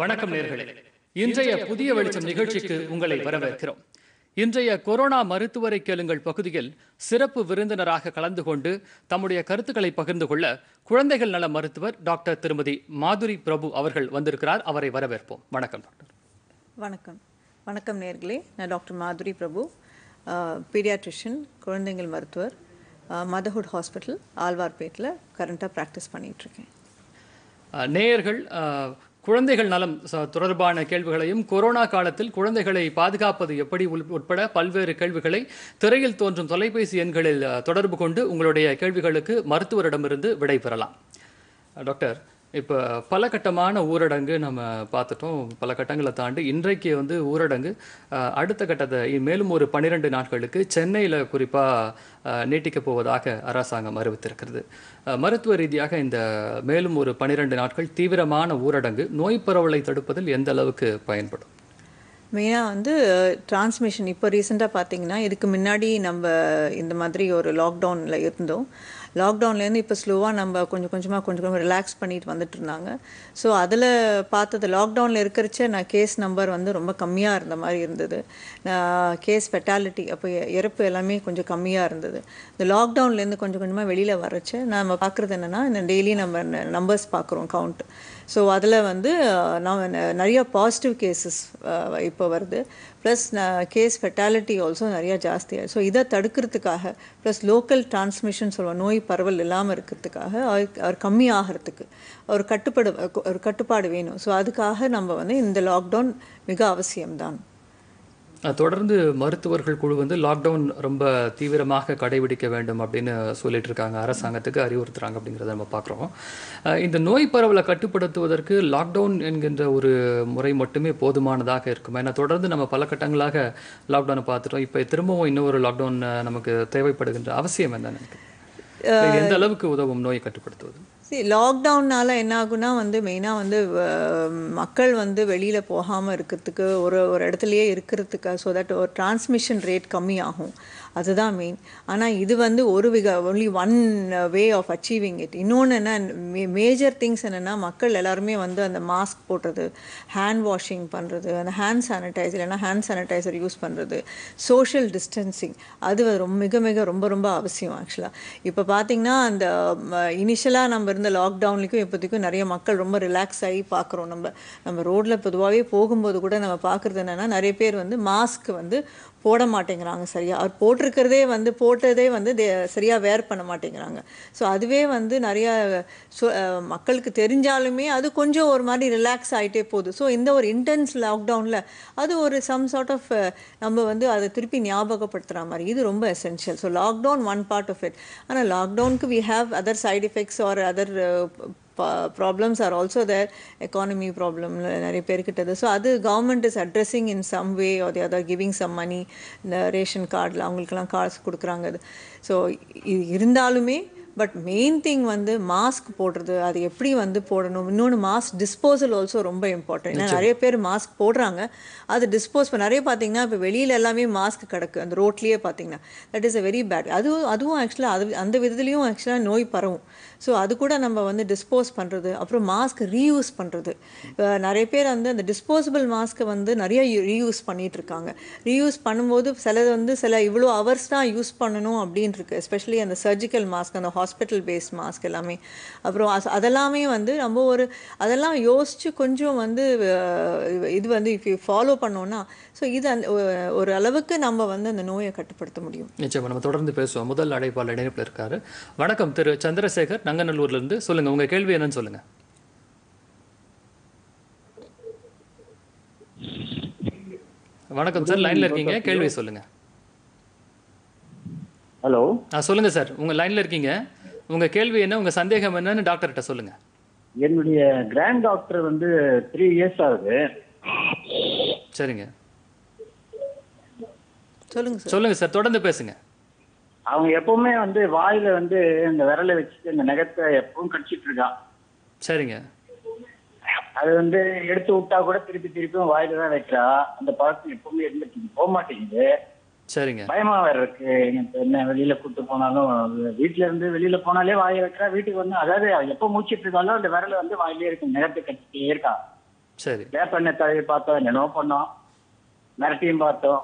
வணக்கம் நேர்களே இன்றைய புதிய வெளிச்சம் நிகழ்ச்சிக்கு உங்களை வரவேற்கிறோம் இன்றைய கொரோனா மருத்துவரை கேளுங்கள் பகுதியில் சிறப்பு விருந்தினராக கலந்து கொண்டு தம்முடைய கருத்துக்களை பகிர்ந்து கொள்ள குழந்தைகள் நல மருத்துவர் டாக்டர் திருமதி மாதுரி பிரபு அவர்கள் வந்திருக்கிறார் அவரை வரவேற்போம் வணக்கம் டாக்டர் வணக்கம் வணக்கம் நேர்களே நான் டாக்டர் மாதுரி பிரபு பீடியாட்ரிஷியன் குழந்தைகள் மருத்துவர் மதர்ஹுட் ஹாஸ்பிட்டல் ஆழ்வார்பேட்டில் கரண்ட்டாக ப்ராக்டிஸ் பண்ணிகிட்ருக்கேன் நேயர்கள் குழந்தைகள் நலம் தொடர்பான கேள்விகளையும் கொரோனா காலத்தில் குழந்தைகளை பாதுகாப்பது எப்படி உட்பட பல்வேறு கேள்விகளை திரையில் தோன்றும் தொலைபேசி எண்களில் தொடர்பு கொண்டு உங்களுடைய கேள்விகளுக்கு மருத்துவரிடமிருந்து விடை பெறலாம் டாக்டர் இப்போ பல கட்டமான ஊரடங்கு நம்ம பார்த்துட்டோம் பல கட்டங்களை தாண்டி இன்றைக்கு வந்து ஊரடங்கு அடுத்த கட்டத்தை மேலும் ஒரு பன்னிரெண்டு நாட்களுக்கு சென்னையில் குறிப்பாக நீட்டிக்கப் போவதாக அரசாங்கம் அறிவித்திருக்கிறது மருத்துவ ரீதியாக இந்த மேலும் ஒரு பன்னிரெண்டு நாட்கள் தீவிரமான ஊரடங்கு நோய் பரவலை தடுப்பதில் எந்த அளவுக்கு பயன்படும் மெயினாக வந்து டிரான்ஸ்மிஷன் இப்போ ரீசெண்டாக பார்த்தீங்கன்னா இதுக்கு முன்னாடி நம்ம இந்த மாதிரி ஒரு லாக்டவுனில் இருந்தோம் லாக்டவுன்லேருந்து இப்போ ஸ்லோவாக நம்ம கொஞ்சம் கொஞ்சமாக கொஞ்சம் கொஞ்சம் ரிலாக்ஸ் பண்ணிட்டு வந்துட்டு இருந்தாங்க ஸோ அதில் பார்த்தது லாக்டவுனில் இருக்கிறச்ச நான் கேஸ் நம்பர் வந்து ரொம்ப கம்மியாக இருந்த மாதிரி இருந்தது கேஸ் ஃபெட்டாலிட்டி அப்போ இறப்பு எல்லாமே கொஞ்சம் கம்மியாக இருந்தது இந்த லாக்டவுன்லேருந்து கொஞ்சம் கொஞ்சமாக வெளியில் வரச்சு நம்ம பார்க்குறது என்னென்னா இந்த டெய்லி நம்ம நம்பர்ஸ் பார்க்குறோம் கவுண்ட் ஸோ அதில் வந்து நான் நிறையா பாசிட்டிவ் கேசஸ் இப்போ வருது ப்ளஸ் கேஸ் ஃபெட்டாலிட்டி ஆல்சோ நிறையா ஜாஸ்தியாக ஸோ இதை தடுக்கிறதுக்காக ப்ளஸ் லோக்கல் டிரான்ஸ்மிஷன் சொல்லுவோம் நோய் பரவல் இல்லாமல் இருக்கிறதுக்காக அவர் கம்மி ஆகிறதுக்கு ஒரு கட்டுப்பாடு ஒரு கட்டுப்பாடு வேணும் ஸோ அதுக்காக நம்ம வந்து இந்த லாக்டவுன் மிக அவசியம்தான் தொடர்ந்து மருத்துவர்கள் குழு வந்து லாக்டவுன் ரொம்ப தீவிரமாக கடைபிடிக்க வேண்டும் அப்படின்னு சொல்லிட்டு இருக்காங்க அரசாங்கத்துக்கு அறிவுறுத்துறாங்க அப்படிங்கிறத நம்ம பார்க்குறோம் இந்த நோய் பரவலை கட்டுப்படுத்துவதற்கு லாக்டவுன் என்கின்ற ஒரு முறை மட்டுமே போதுமானதாக இருக்கும் ஏன்னா தொடர்ந்து நம்ம பல கட்டங்களாக லாக்டவுனை பார்த்துட்டோம் இப்போ திரும்பவும் இன்னொரு லாக்டவுன் நமக்கு தேவைப்படுகின்ற அவசியம் என்ன எந்த அளவுக்கு உதவும் நோயை கட்டுப்படுத்துவது சி லாக்டவுன்னால் என்ன ஆகுனா வந்து மெயினாக வந்து மக்கள் வந்து வெளியில் போகாமல் இருக்கிறதுக்கு ஒரு ஒரு இடத்துலையே இருக்கிறதுக்கு ஸோ தட் ஒரு டிரான்ஸ்மிஷன் ரேட் கம்மியாகும் அதுதான் மெயின் ஆனால் இது வந்து ஒரு விக only one way of achieving it இன்னொன்று என்ன மே மேஜர் திங்ஸ் என்னென்னா மக்கள் எல்லாருமே வந்து அந்த மாஸ்க் போடுறது ஹேண்ட் வாஷிங் பண்ணுறது அந்த ஹேண்ட் சானிடைசர் இல்லைன்னா ஹேண்ட் சானிடைசர் யூஸ் பண்ணுறது சோஷியல் டிஸ்டன்சிங் அது ரொம்ப மிக மிக ரொம்ப ரொம்ப அவசியம் ஆக்சுவலாக இப்போ பார்த்திங்கன்னா அந்த இனிஷியலாக நம்ம இருந்த லாக்டவுன்லேயும் இப்போதைக்கும் நிறைய மக்கள் ரொம்ப ரிலாக்ஸ் ஆகி பார்க்குறோம் நம்ம நம்ம ரோட்டில் பொதுவாகவே போகும்போது கூட நம்ம பார்க்குறது என்னென்னா நிறைய பேர் வந்து மாஸ்க் வந்து போட மாட்டேங்கிறாங்க சரியாக அவர் போட்டிருக்கிறதே வந்து போட்டதே வந்து சரியாக வேர் பண்ண மாட்டேங்கிறாங்க ஸோ அதுவே வந்து நிறையா மக்களுக்கு தெரிஞ்சாலுமே அது கொஞ்சம் ஒரு மாதிரி ரிலாக்ஸ் ஆகிட்டே போகுது ஸோ இந்த ஒரு இன்டென்ஸ் லாக்டவுனில் அது ஒரு சம் சார்ட் ஆஃப் நம்ம வந்து அதை திருப்பி ஞாபகப்படுத்துகிற மாதிரி இது ரொம்ப essential so lockdown one part of it ஆனால் லாக்டவுனுக்கு we have other side effects or other problems are also there economy problem நிறைய பேர்கிட்ட ஸோ அது government is addressing in some way or other giving some money இந்த ration கார்டில் அவங்களுக்கெல்லாம் காசு கொடுக்குறாங்க அது ஸோ இது இருந்தாலுமே பட் மெயின் திங் வந்து மாஸ்க் போடுறது அது எப்படி வந்து போடணும் இன்னொன்று மாஸ்க் டிஸ்போசல் ஆல்சோ ரொம்ப இம்பார்ட்டன்ட் ஏன்னா நிறைய பேர் மாஸ்க் போடுறாங்க அது டிஸ்போஸ் இப்போ நிறைய பார்த்தீங்கன்னா இப்போ வெளியில் எல்லாமே மாஸ்க் கிடக்கு அந்த ரோட்லேயே பார்த்தீங்கன்னா that is a very bad அது அதுவும் ஆக்சுவலாக அது அந்த விதத்துலேயும் ஆக்சுவலாக நோய் பரவும் ஸோ அது கூட நம்ம வந்து டிஸ்போஸ் பண்ணுறது அப்புறம் மாஸ்க் ரீயூஸ் பண்ணுறது நிறைய பேர் வந்து அந்த டிஸ்போசபிள் மாஸ்க்கை வந்து நிறைய ரீயூஸ் பண்ணிகிட்ருக்காங்க ரீயூஸ் பண்ணும்போது சிலது வந்து சில இவ்வளோ ஹவர்ஸ் தான் யூஸ் பண்ணணும் அப்படின்ட்டு எஸ்பெஷலி அந்த சர்ஜிக்கல் மாஸ்க் அந்த ஹாஸ்பிட்டல் பேஸ்ட் மாஸ்க் எல்லாமே அப்புறம் அதெல்லாமே வந்து நம்ம ஒரு அதெல்லாம் யோசித்து கொஞ்சம் வந்து இது வந்து இஃப் ஃபாலோ பண்ணோன்னா ஸோ இது அந்த ஒரு அளவுக்கு நம்ம வந்து அந்த நோயை கட்டுப்படுத்த முடியும் நிச்சயமாக நம்ம தொடர்ந்து பேசுவோம் முதல் அழைப்பாளர் இணைப்பில் இருக்காரு வணக்கம் திரு சந்திரசேகர் நங்கநல்லூர்லேருந்து சொல்லுங்கள் உங்கள் கேள்வி என்னன்னு சொல்லுங்கள் வணக்கம் சார் லைன்ல இருக்கீங்க கேள்வி சொல்லுங்க ஹலோ ஆ சொல்லுங்க சார் உங்க லைன்ல இருக்கீங்க உங்க கேள்வி என்ன உங்க சந்தேகம் என்னன்னு டாக்டர்கிட்ட சொல்லுங்க என்னுடைய கிராண்ட் டாக்டர் வந்து த்ரீ இயர்ஸ் ஆகுது சரிங்க சொல்லுங்க சொல்லுங்க சார் தொடர்ந்து பேசுங்க அவங்க எப்பவுமே வந்து வாயில வந்து இந்த விரலை வச்சுட்டு இந்த நகத்தை எப்பவும் கடிச்சிட்டு இருக்கா சரிங்க அது வந்து எடுத்து விட்டா கூட திருப்பி திருப்பியும் வாயில தான் வைக்கிறா அந்த பழக்கம் எப்பவுமே இருந்துட்டு போக மாட்டேங்குது சரிங்க பயமா வேற இருக்கு என்ன வெளியில கூட்டு போனாலும் வீட்டுல இருந்து வெளியில போனாலே வாய வைக்கிறா வீட்டுக்கு வந்து அதாவது எப்ப மூச்சிட்டு இருந்தாலும் அந்த விரல வந்து வாயிலே இருக்கு நிறத்தை கட்டிட்டே இருக்கா சரி வேப்பெண்ணெய் தழுவி பார்த்தோம் நோ பண்ணோம் மிரட்டியும் பார்த்தோம்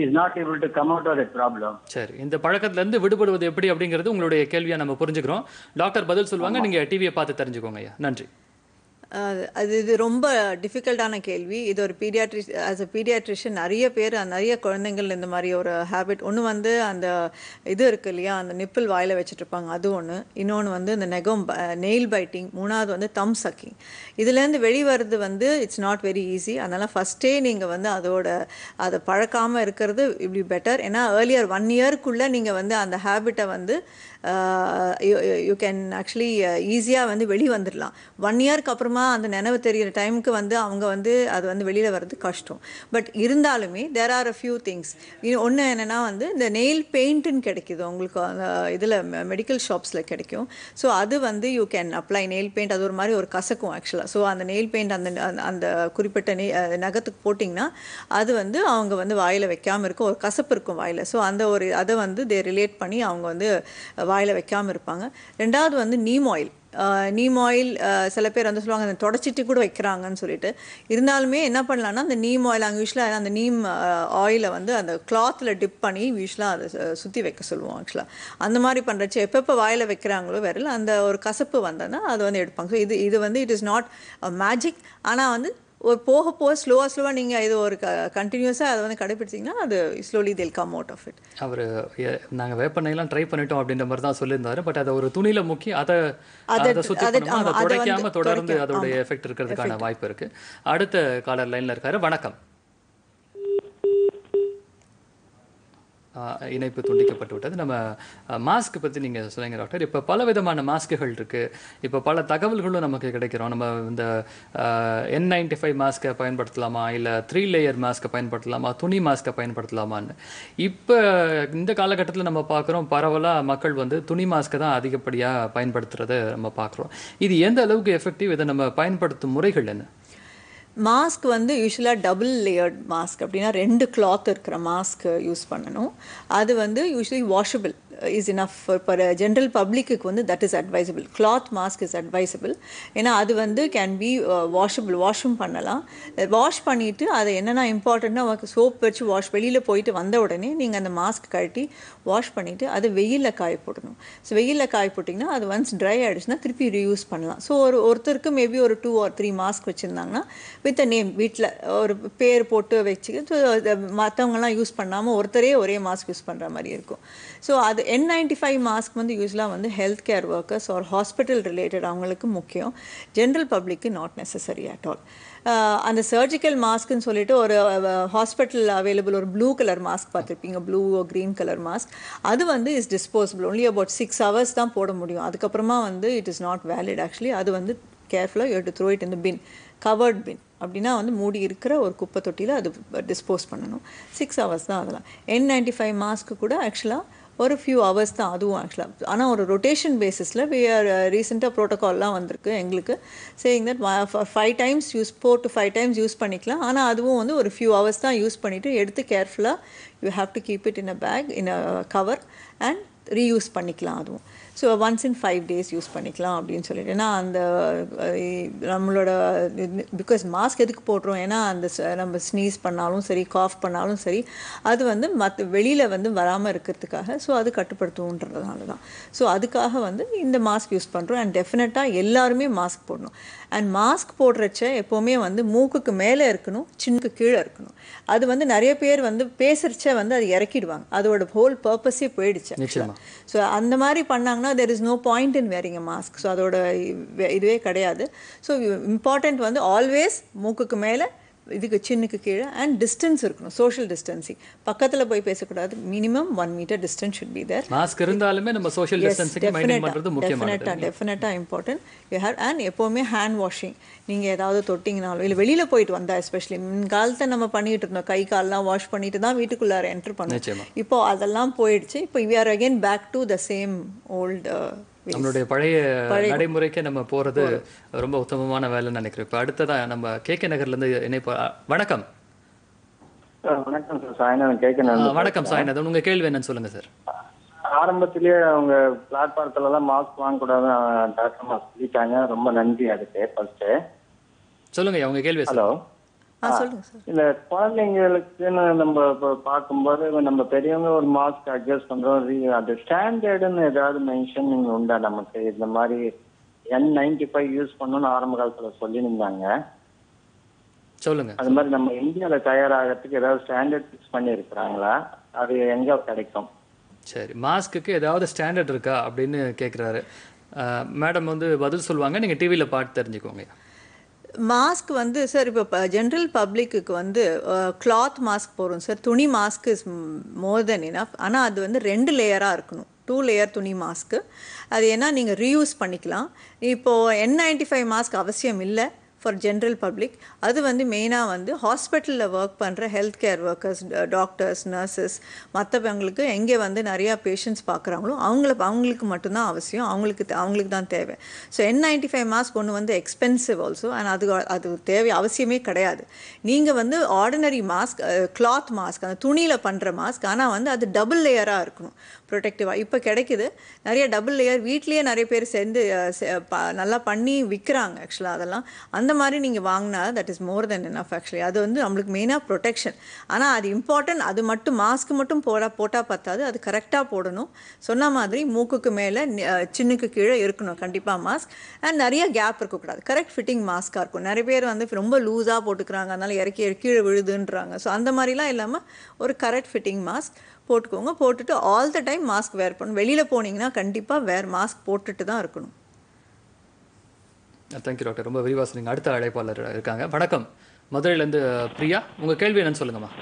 is not able to come out of problem சரி இந்த பழக்கத்துல இருந்து விடுபடுவது எப்படி அப்படிங்கிறது உங்களுடைய கேள்வியா நம்ம புரிஞ்சுக்கிறோம் டாக்டர் பதில் சொல்லுவாங்க நீங்க டிவியை பார்த்து தெரிஞ்சுக்கோங்க ஐயா நன்றி அது இது ரொம்ப டிஃபிகல்ட்டான கேள்வி இது ஒரு பீடியாட்ரி ஆஸ் அ பீடியாட்ரிஷியன் நிறைய பேர் நிறைய குழந்தைங்கள் இந்த மாதிரி ஒரு ஹேபிட் ஒன்று வந்து அந்த இது இருக்குது இல்லையா அந்த நிப்பிள் வாயில் வச்சுட்ருப்பாங்க அது ஒன்று இன்னொன்று வந்து இந்த நெகம் நெயில் பைட்டிங் மூணாவது வந்து தம் சக்கிங் இதுலேருந்து வெளிவரது வந்து இட்ஸ் நாட் வெரி ஈஸி அதனால் ஃபஸ்ட்டே நீங்கள் வந்து அதோட அதை பழக்காமல் இருக்கிறது இப்படி பெட்டர் ஏன்னா ஏர்லியர் ஒன் இயர்க்குள்ளே நீங்கள் வந்து அந்த ஹேபிட்டை வந்து யூ கேன் ஆக்சுவலி ஈஸியாக வந்து வெளியே வந்துடலாம் ஒன் இயர்க்கு அப்புறமா அந்த நினைவு தெரிகிற டைமுக்கு வந்து அவங்க வந்து அது வந்து வெளியில் வர்றது கஷ்டம் பட் இருந்தாலுமே there are a few things ஒன்று என்னென்னா வந்து இந்த நெயில் பெயிண்ட்டுன்னு கிடைக்கிது உங்களுக்கு இதில் மெடிக்கல் ஷாப்ஸில் கிடைக்கும் ஸோ அது வந்து you can apply nail paint அது ஒரு மாதிரி ஒரு கசக்கும் ஆக்சுவலாக ஸோ அந்த நெயில் பெயிண்ட் அந்த அந்த குறிப்பிட்ட நெய் நகத்துக்கு போட்டிங்கன்னா அது வந்து அவங்க வந்து வாயில் வைக்காமல் இருக்கும் ஒரு கசப்பு இருக்கும் வாயில் ஸோ அந்த ஒரு அதை வந்து தே ரிலேட் பண்ணி அவங்க வந்து வாயில் வைக்காமல் இருப்பாங்க ரெண்டாவது வந்து நீம் ஆயில் நீம் ஆயில் சில பேர் வந்து சொல்லுவாங்க அந்த தொடச்சிட்டு கூட வைக்கிறாங்கன்னு சொல்லிட்டு இருந்தாலுமே என்ன பண்ணலான்னா அந்த நீம் ஆயில் அங்கே யூஸ்வலாக அந்த நீம் ஆயிலை வந்து அந்த கிளாத்தில் டிப் பண்ணி யூஸ்வலாக அதை சுற்றி வைக்க சொல்லுவோம் ஆக்சுவலாக அந்த மாதிரி பண்ணுறச்சு எப்பப்போ வாயில் வைக்கிறாங்களோ வரல அந்த ஒரு கசப்பு வந்தோன்னா அதை வந்து எடுப்பாங்க ஸோ இது இது வந்து இட் இஸ் நாட் மேஜிக் ஆனால் வந்து ஒரு போக போக ஸ்லோவாக ஸ்லோவாக நீங்கள் இது ஒரு க கண்டினியூஸாக அதை வந்து கடைப்பிடிச்சிங்கன்னா அது slowly till come out of it அவர் நாங்கள் வேப்பெண்ணெய்லாம் ட்ரை பண்ணிட்டோம் அப்படின்ற மாதிரி தான் சொல்லியிருந்தாரு பட் அதை ஒரு துணியில் முக்கி அதை அதை தொடர்ந்து அதோடைய எஃபெக்ட் இருக்கிறதுக்கான வாய்ப்பு இருக்குது அடுத்த காலர் லைனில் இருக்காரு வணக்கம் இணைப்பு துண்டிக்கப்பட்டு விட்டது நம்ம மாஸ்க் பற்றி நீங்கள் சொல்லுங்க டாக்டர் இப்போ பல விதமான மாஸ்க்குகள் இருக்குது இப்போ பல தகவல்களும் நமக்கு கிடைக்கிறோம் நம்ம இந்த என் நைன்டி ஃபைவ் மாஸ்க்கை பயன்படுத்தலாமா இல்லை த்ரீ லேயர் மாஸ்க்கை பயன்படுத்தலாமா துணி மாஸ்க்கை பயன்படுத்தலாமான்னு இப்போ இந்த காலகட்டத்தில் நம்ம பார்க்குறோம் பரவலாக மக்கள் வந்து துணி மாஸ்க்கை தான் அதிகப்படியாக பயன்படுத்துகிறத நம்ம பார்க்குறோம் இது எந்த அளவுக்கு எஃபெக்டிவ் இதை நம்ம பயன்படுத்தும் முறைகள் என்ன மாஸ்க் வந்து யூஸ்வலாக டபுள் லேயர்ட் மாஸ்க் அப்படின்னா ரெண்டு கிளாத் இருக்கிற மாஸ்க் யூஸ் பண்ணணும் அது வந்து usually washable is enough for general பப்ளிக்கு வந்து that is advisable cloth mask is advisable ஏன்னா அது வந்து கேன் பி வாஷபிள் வாஷும் பண்ணலாம் வாஷ் பண்ணிவிட்டு அதை என்னென்ன இம்பார்ட்டண்ட்டாக உங்களுக்கு சோப் வச்சு வாஷ் வெளியில் போயிட்டு வந்த உடனே நீங்கள் அந்த மாஸ்க் கழட்டி வாஷ் பண்ணிவிட்டு அது வெயிலில் காய போடணும் ஸோ வெயிலில் காய போட்டிங்கன்னா அது ஒன்ஸ் ட்ரை ஆகிடுச்சுன்னா திருப்பி ரீயூஸ் பண்ணலாம் ஸோ ஒரு ஒருத்தருக்கு மேபி ஒரு டூ ஆர் த்ரீ மாஸ்க் வச்சுருந்தாங்கன்னா வித் அ நேம் வீட்டில் ஒரு பேர் போட்டு ஸோ மற்றவங்கலாம் யூஸ் பண்ணாமல் ஒருத்தரே ஒரே மாஸ்க் யூஸ் பண்ணுற மாதிரி இருக்கும் ஸோ அது என் நைன்டி ஃபைவ் மாஸ்க் வந்து யூஸ்லாம் வந்து health care workers or hospital related அவங்களுக்கு முக்கியம் ஜென்ரல் பப்ளிக்கு நாட் நெசசரி அட் ஆல் அந்த சர்ஜிக்கல் மாஸ்க்குன்னு சொல்லிட்டு ஒரு ஹாஸ்பிட்டலில் அவைலபிள் ஒரு ப்ளூ கலர் மாஸ்க் பார்த்துருப்பீங்க ப்ளூ க்ரீன் கலர் மாஸ்க் அது வந்து is disposable only about six hours தான் போட முடியும் அதுக்கப்புறமா வந்து it is not valid actually அது வந்து கேர்ஃபுல்லாக யூ த்ரோ இட் இந்த பின் கவர்ட் பின் அப்படின்னா வந்து மூடி இருக்கிற ஒரு குப்பை தொட்டியில் அது டிஸ்போஸ் பண்ணணும் சிக்ஸ் ஹவர்ஸ் தான் அதெல்லாம் என் நைன்டி ஃபைவ் மாஸ்க்கு கூட ஆக்சுவலாக ஒரு ஃபியூ ஹவர்ஸ் தான் அதுவும் ஆக்சுவலாக ஆனால் ஒரு ரொட்டேஷன் பேசிஸில் வி ஆர் ரீசெண்டாக ப்ரோட்டோகால்லாம் வந்திருக்கு எங்களுக்கு saying that five times use four to five times use பண்ணிக்கலாம் ஆனால் அதுவும் வந்து ஒரு ஃபியூ ஹவர்ஸ் தான் யூஸ் பண்ணிவிட்டு எடுத்து கேர்ஃபுல்லாக you have to keep it in a bag in a cover and reuse பண்ணிக்கலாம் அதுவும் so once in five days use பண்ணிக்கலாம் அப்படின்னு சொல்லிட்டு ஏன்னா அந்த நம்மளோட பிகாஸ் மாஸ்க் எதுக்கு போடுறோம் ஏன்னா அந்த நம்ம ஸ்னீஸ் பண்ணாலும் சரி காஃப் பண்ணாலும் சரி அது வந்து மற்ற வெளியில் வந்து வராமல் இருக்கிறதுக்காக ஸோ அது கட்டுப்படுத்துவோன்றதுனால தான் ஸோ அதுக்காக வந்து இந்த மாஸ்க் யூஸ் பண்ணுறோம் அண்ட் டெஃபினட்டாக எல்லாருமே மாஸ்க் போடணும் அண்ட் மாஸ்க் போடுறச்ச எப்போவுமே வந்து மூக்குக்கு மேலே இருக்கணும் சின்னுக்கு கீழே இருக்கணும் அது வந்து நிறைய பேர் வந்து பேசுகிறச்ச வந்து அது இறக்கிடுவாங்க அதோட ஹோல் பர்பஸே போயிடுச்சு ஸோ அந்த மாதிரி பண்ணாங்கன்னா போனால் there is no point in wearing a mask so அதோட இதுவே கிடையாது ஸோ இம்பார்ட்டண்ட் வந்து ஆல்வேஸ் மூக்குக்கு மேலே இதுக்கு சின்னுக்கு கீழே அண்ட் டிஸ்டன்ஸ் இருக்கணும் சோஷியல் டிஸ்டன்சிங் பக்கத்தில் போய் பேசக்கூடாது minimum one meter distance should be there mask இருந்தாலுமே நம்ம சோஷியல் டிஸ்டன்ஸ் மெயின்டைன் டெஃபினட்டாக இம்பார்ட்டன்ட் யூ ஹேவ் அண்ட் எப்போவுமே ஹேண்ட் வாஷிங் நீங்கள் ஏதாவது தொட்டிங்கனாலும் இல்லை வெளியில் போயிட்டு வந்தால் எஸ்பெஷலி காலத்தை நம்ம பண்ணிட்டு இருந்தோம் கை கால்லாம் வாஷ் பண்ணிட்டு தான் வீட்டுக்குள்ளார என்ட்ரு பண்ணோம் இப்போ அதெல்லாம் போயிடுச்சு இப்போ we are again back to the same old நம்மளுடைய பழைய நடைமுறைக்கு நம்ம போறது ரொம்ப உத்தமமான வேலைன்னு நினைக்கிறேன் இப்ப அடுத்ததான் நம்ம கே கே நகர்ல இருந்து இணைப்பு வணக்கம் வணக்கம் சார் உங்க கே வணக்கம் கேள்வி என்னன்னு சொல்லுங்க சார் ஆரம்பத்திலேயே அவங்க பிளாட்ஃபார்த்துல எல்லாம் மாஸ்க் வாங்கக்கூடாதுன்னு டாக்டர் சொல்லிட்டாங்க ரொம்ப நன்றி அதுக்கு ஃபர்ஸ்ட் சொல்லுங்க அவங்க கேள்வி ஹலோ இல்ல குழந்தைங்களுக்குன்னு நம்ம இப்போ பார்க்கும்போது நம்ம பெரியவங்க ஒரு மாஸ்க் அட்ஜஸ்ட் பண்றோம் அது ஸ்டாண்டர்டுன்னு ஏதாவது மென்ஷனிங் உண்டா நமக்கு இந்த மாதிரி என் நைன்டி ஃபைவ் யூஸ் பண்ணணும்னு ஆரம்ப காலத்துல சொல்லியிருந்தாங்க சொல்லுங்க அது மாதிரி நம்ம இந்தியால தயாராகிறதுக்கு ஏதாவது ஸ்டாண்டர்ட் ஃபிக்ஸ் பண்ணியிருக்கிறாங்களா அது எங்க கிடைக்கும் சரி மாஸ்க்கு ஏதாவது ஸ்டாண்டர்ட் இருக்கா அப்படின்னு கேட்குறாரு மேடம் வந்து பதில் சொல்லுவாங்க நீங்க டிவியில் பார்த்து தெரிஞ்சுக்கோங்க மாஸ்க் வந்து சார் இப்போ ஜென்ரல் பப்ளிக்கு வந்து கிளாத் மாஸ்க் போகிறோம் சார் துணி mask is more than enough ஆனால் அது வந்து ரெண்டு லேயராக இருக்கணும் டூ லேயர் துணி மாஸ்க்கு அது ஏன்னா நீங்கள் ரீயூஸ் பண்ணிக்கலாம் இப்போது என் நைன்டி ஃபைவ் மாஸ்க் அவசியம் இல்லை ஃபார் ஜென்ரல் பப்ளிக் அது வந்து மெயினாக வந்து ஹாஸ்பிட்டலில் ஒர்க் பண்ணுற health care workers doctors nurses மற்றவங்களுக்கு எங்கே வந்து நிறையா பேஷண்ட்ஸ் பார்க்குறாங்களோ அவங்கள அவங்களுக்கு மட்டும்தான் அவசியம் அவங்களுக்கு அவங்களுக்கு தான் தேவை so N ninety five mask ஒன்று வந்து எக்ஸ்பென்சிவ் ஆல்சோ அண்ட் அது அது தேவை அவசியமே கிடையாது நீங்கள் வந்து ஆர்டினரி மாஸ்க் கிளாத் மாஸ்க் அந்த துணியில் பண்ணுற மாஸ்க் ஆனால் வந்து அது டபுள் லேயராக இருக்கணும் ப்ரொடெக்டிவாக இப்போ கிடைக்குது நிறைய டபுள் லேயர் வீட்லேயே நிறைய பேர் சேர்ந்து நல்லா பண்ணி விற்கிறாங்க ஆக்சுவலாக அதெல்லாம் அந்த மாதிரி நீங்கள் வாங்கினா that is more than N actually அது வந்து நம்மளுக்கு மெயினாக ப்ரொடெக்ஷன் ஆனால் அது இம்பார்ட்டன்ட் அது மட்டும் மாஸ்க் மட்டும் போட போட்டால் பார்த்தாது அது கரெக்டாக போடணும் சொன்ன மாதிரி மூக்குக்கு மேலே சின்னுக்கு கீழே இருக்கணும் கண்டிப்பாக மாஸ்க் அண்ட் நிறைய கேப் இருக்கக்கூடாது கரெக்ட் ஃபிட்டிங் மாஸ்க்காக இருக்கும் நிறைய பேர் வந்து ரொம்ப லூஸாக போட்டுக்கிறாங்க அதனால் இறக்கி கீழே விழுதுன்றாங்க ஸோ அந்த மாதிரிலாம் இல்லாமல் ஒரு கரெக்ட் ஃபிட்டிங் மாஸ்க் போட்டுக்கோங்க போட்டுட்டு all the time mask wear பண்ணணும் வெளியில் போனீங்கன்னா கண்டிப்பாக வேர் மாஸ்க் போட்டுட்டு தான் இருக்கணும் தேங்க்யூ uh, டாக்டர் ரொம்ப விரிவாக நீங்கள் அடுத்த அழைப்பாளர் இருக்காங்க வணக்கம் மதுரையிலேருந்து uh, பிரியா உங்கள் கேள்வி என்னன்னு சொல்லுங்கம்மா